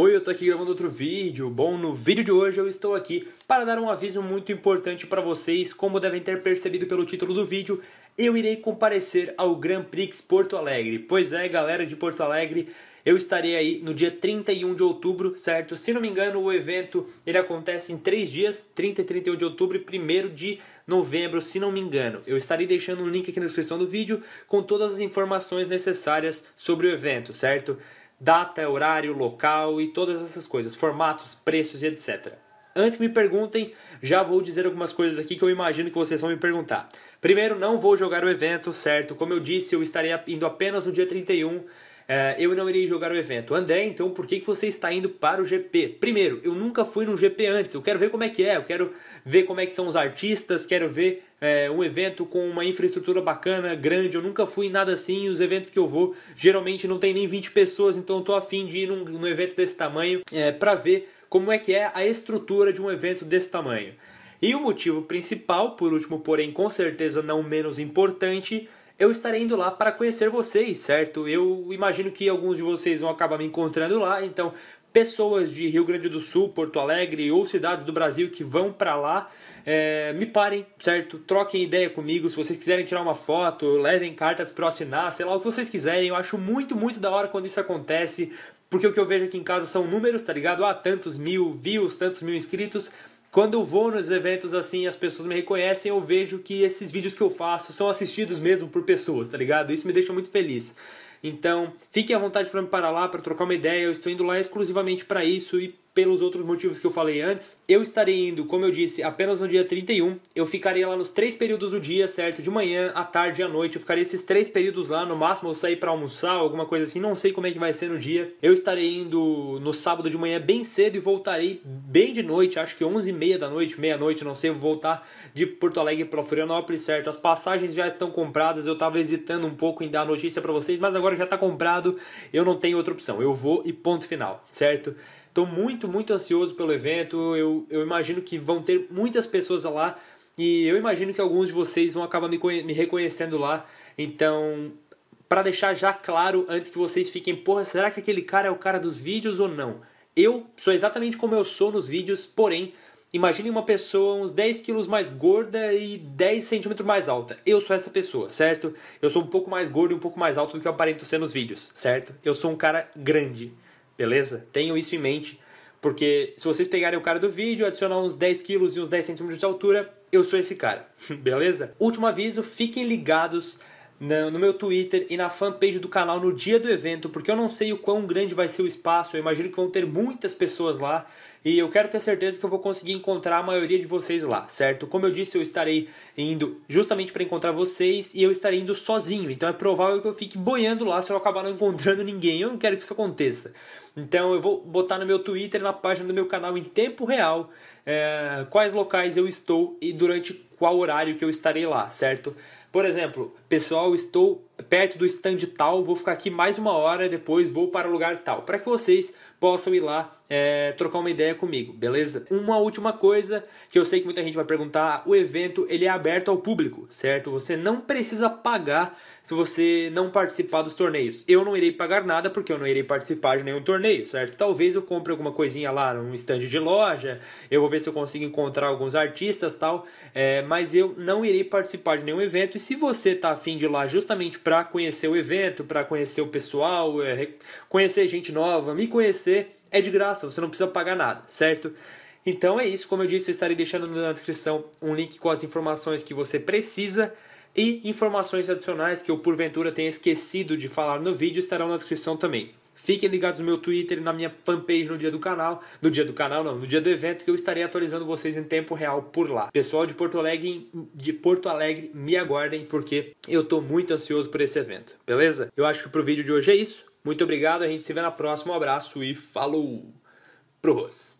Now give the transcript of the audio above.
Oi, eu tô aqui gravando outro vídeo. Bom, no vídeo de hoje eu estou aqui para dar um aviso muito importante para vocês. Como devem ter percebido pelo título do vídeo, eu irei comparecer ao Grand Prix Porto Alegre. Pois é, galera de Porto Alegre, eu estarei aí no dia 31 de outubro, certo? Se não me engano, o evento ele acontece em três dias, 30 e 31 de outubro e 1 de novembro, se não me engano. Eu estarei deixando um link aqui na descrição do vídeo com todas as informações necessárias sobre o evento, certo? data, horário, local e todas essas coisas, formatos, preços e etc. Antes me perguntem, já vou dizer algumas coisas aqui que eu imagino que vocês vão me perguntar. Primeiro, não vou jogar o evento, certo? Como eu disse, eu estarei indo apenas no dia 31 é, eu não irei jogar o evento. André, então por que, que você está indo para o GP? Primeiro, eu nunca fui num GP antes, eu quero ver como é que é, eu quero ver como é que são os artistas, quero ver é, um evento com uma infraestrutura bacana, grande, eu nunca fui em nada assim, os eventos que eu vou geralmente não tem nem 20 pessoas, então eu tô afim de ir num, num evento desse tamanho é, para ver como é que é a estrutura de um evento desse tamanho. E o motivo principal, por último, porém com certeza não menos importante, eu estarei indo lá para conhecer vocês, certo? Eu imagino que alguns de vocês vão acabar me encontrando lá, então pessoas de Rio Grande do Sul, Porto Alegre ou cidades do Brasil que vão para lá, é, me parem, certo? Troquem ideia comigo. Se vocês quiserem tirar uma foto, levem cartas para assinar, sei lá o que vocês quiserem. Eu acho muito, muito da hora quando isso acontece, porque o que eu vejo aqui em casa são números, tá ligado? Ah, tantos mil views, tantos mil inscritos. Quando eu vou nos eventos assim, as pessoas me reconhecem, eu vejo que esses vídeos que eu faço são assistidos mesmo por pessoas, tá ligado? Isso me deixa muito feliz. Então, fiquem à vontade para me parar lá, para trocar uma ideia. Eu estou indo lá exclusivamente para isso e pelos outros motivos que eu falei antes. Eu estarei indo, como eu disse, apenas no dia 31. Eu ficarei lá nos três períodos do dia, certo? De manhã, à tarde e à noite. Eu ficarei esses três períodos lá. No máximo, eu sair para almoçar, alguma coisa assim. Não sei como é que vai ser no dia. Eu estarei indo no sábado de manhã bem cedo e voltarei bem de noite. Acho que 11h30 da noite, meia-noite, não sei. Eu vou voltar de Porto Alegre para Florianópolis, certo? As passagens já estão compradas. Eu estava hesitando um pouco em dar a notícia para vocês, mas agora já está comprado. Eu não tenho outra opção. Eu vou e ponto final, certo? Estou muito, muito ansioso pelo evento. Eu, eu imagino que vão ter muitas pessoas lá e eu imagino que alguns de vocês vão acabar me, me reconhecendo lá. Então, para deixar já claro antes que vocês fiquem, porra, será que aquele cara é o cara dos vídeos ou não? Eu sou exatamente como eu sou nos vídeos, porém, imagine uma pessoa uns 10 quilos mais gorda e 10 centímetros mais alta. Eu sou essa pessoa, certo? Eu sou um pouco mais gordo e um pouco mais alto do que eu aparento ser nos vídeos, certo? Eu sou um cara grande beleza? Tenham isso em mente, porque se vocês pegarem o cara do vídeo, adicionar uns 10 quilos e uns 10 centímetros de altura, eu sou esse cara, beleza? Último aviso, fiquem ligados no meu Twitter e na fanpage do canal no dia do evento, porque eu não sei o quão grande vai ser o espaço, eu imagino que vão ter muitas pessoas lá e eu quero ter certeza que eu vou conseguir encontrar a maioria de vocês lá, certo? Como eu disse, eu estarei indo justamente para encontrar vocês e eu estarei indo sozinho, então é provável que eu fique boiando lá se eu acabar não encontrando ninguém, eu não quero que isso aconteça. Então eu vou botar no meu Twitter, na página do meu canal em tempo real, é, quais locais eu estou e durante qual horário que eu estarei lá, certo? Por exemplo, pessoal, estou perto do stand tal, vou ficar aqui mais uma hora, depois vou para o lugar tal, para que vocês possam ir lá é, trocar uma ideia comigo, beleza? Uma última coisa que eu sei que muita gente vai perguntar, o evento ele é aberto ao público, certo? Você não precisa pagar se você não participar dos torneios. Eu não irei pagar nada porque eu não irei participar de nenhum torneio, certo? Talvez eu compre alguma coisinha lá num stand de loja, eu vou ver se eu consigo encontrar alguns artistas tal, é, mas eu não irei participar de nenhum evento e se você tá afim de ir lá justamente para conhecer o evento, para conhecer o pessoal, é, conhecer gente nova, me conhecer. É de graça, você não precisa pagar nada, certo? Então é isso, como eu disse, eu estarei deixando na descrição um link com as informações que você precisa e informações adicionais que eu porventura tenha esquecido de falar no vídeo estarão na descrição também. Fiquem ligados no meu Twitter e na minha fanpage no dia do canal. No dia do canal, não, no dia do evento, que eu estarei atualizando vocês em tempo real por lá. Pessoal de Porto Alegre, de Porto Alegre me aguardem, porque eu estou muito ansioso por esse evento, beleza? Eu acho que pro vídeo de hoje é isso. Muito obrigado, a gente se vê na próxima. Um abraço e falou! Pros!